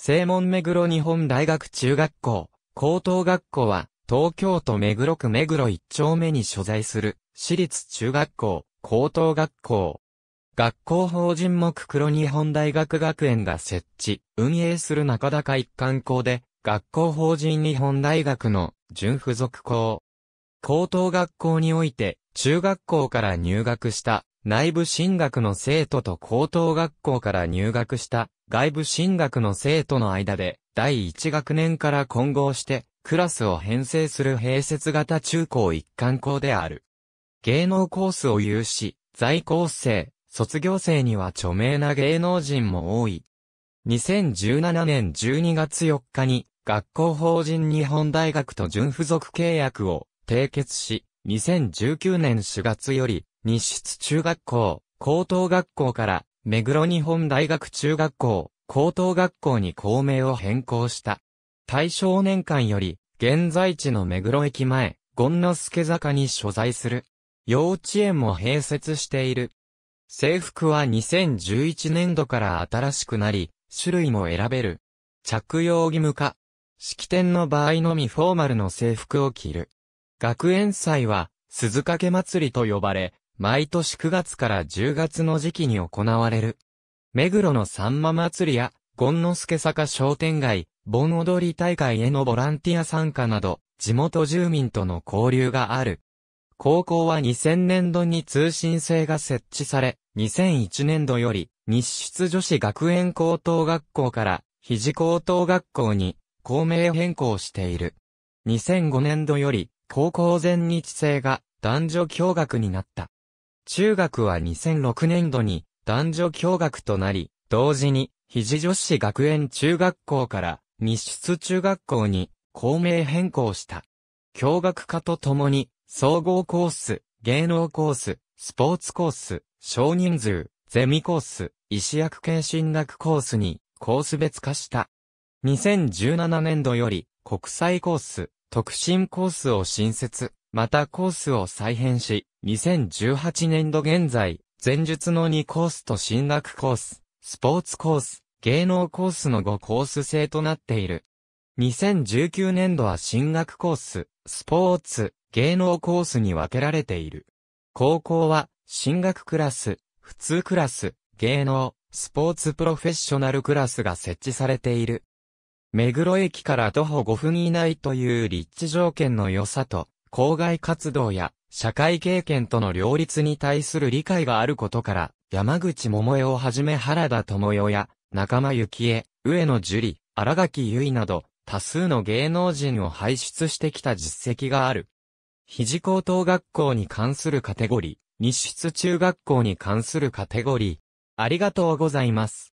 正門目黒日本大学中学校、高等学校は、東京都目黒区目黒一丁目に所在する、私立中学校、高等学校。学校法人目黒日本大学学園が設置、運営する中高一貫校で、学校法人日本大学の準付属校。高等学校において、中学校から入学した、内部進学の生徒と高等学校から入学した、外部進学の生徒の間で、第1学年から混合して、クラスを編成する併設型中高一貫校である。芸能コースを有し、在校生、卒業生には著名な芸能人も多い。2017年12月4日に、学校法人日本大学と準付属契約を締結し、2019年4月より、日出中学校、高等学校から目黒日本大学中学校、高等学校に校名を変更した。大正年間より、現在地の目黒駅前、権之助坂に所在する。幼稚園も併設している。制服は2011年度から新しくなり、種類も選べる。着用義務化。式典の場合のみフォーマルの制服を着る。学園祭は、鈴掛祭りと呼ばれ、毎年9月から10月の時期に行われる。目黒のさんま祭りや、権之助坂商店街、盆踊り大会へのボランティア参加など、地元住民との交流がある。高校は2000年度に通信制が設置され、2001年度より、日出女子学園高等学校から、肘高等学校に、校名変更している。2005年度より、高校全日制が、男女共学になった。中学は2006年度に男女共学となり、同時に、肘女子学園中学校から密出中学校に校名変更した。教学科とともに、総合コース、芸能コース、スポーツコース、少人数、ゼミコース、医師薬検診学コースにコース別化した。2017年度より国際コース、特進コースを新設。またコースを再編し、2018年度現在、前述の2コースと進学コース、スポーツコース、芸能コースの5コース制となっている。2019年度は進学コース、スポーツ、芸能コースに分けられている。高校は、進学クラス、普通クラス、芸能、スポーツプロフェッショナルクラスが設置されている。目黒駅から徒歩5分以内という立地条件の良さと、校外活動や社会経験との両立に対する理解があることから、山口桃江をはじめ原田智代や仲間幸恵、上野樹里、荒垣結衣など、多数の芸能人を輩出してきた実績がある。肘高等学校に関するカテゴリー、西出中学校に関するカテゴリー、ありがとうございます。